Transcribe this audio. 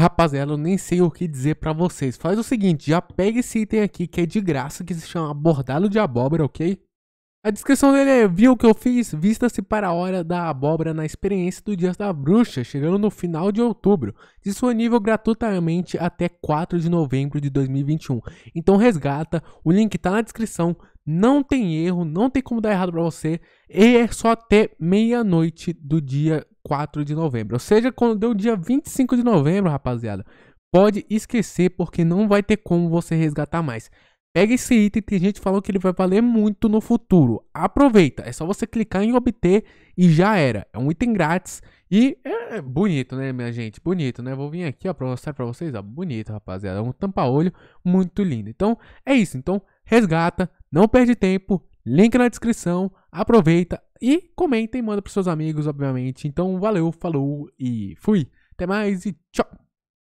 Rapaziada, eu nem sei o que dizer para vocês. Faz o seguinte, já pega esse item aqui que é de graça, que se chama Bordado de Abóbora, ok? A descrição dele é, viu o que eu fiz? Vista-se para a hora da abóbora na experiência do Dias da Bruxa, chegando no final de outubro. Disponível gratuitamente até 4 de novembro de 2021. Então resgata, o link tá na descrição, não tem erro, não tem como dar errado para você. E é só até meia-noite do dia 4 de novembro. Ou seja, quando deu o dia 25 de novembro, rapaziada, pode esquecer porque não vai ter como você resgatar mais. Pega esse item, tem gente falando que ele vai valer muito no futuro. Aproveita, é só você clicar em obter e já era. É um item grátis e é, é bonito, né, minha gente? Bonito, né? Vou vir aqui, ó, pra mostrar pra vocês, ó, bonito, rapaziada. É um tampa-olho muito lindo. Então, é isso. Então, resgata, não perde tempo, link na descrição, aproveita e comenta e manda para seus amigos, obviamente. Então, valeu, falou e fui. Até mais e tchau.